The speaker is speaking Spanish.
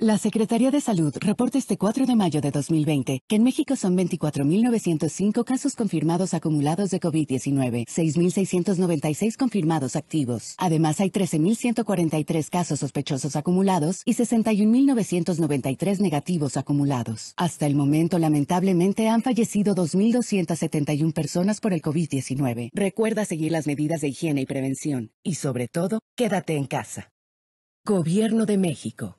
La Secretaría de Salud reporta este 4 de mayo de 2020 que en México son 24.905 casos confirmados acumulados de COVID-19, 6.696 confirmados activos. Además, hay 13.143 casos sospechosos acumulados y 61.993 negativos acumulados. Hasta el momento, lamentablemente, han fallecido 2.271 personas por el COVID-19. Recuerda seguir las medidas de higiene y prevención. Y sobre todo, quédate en casa. Gobierno de México.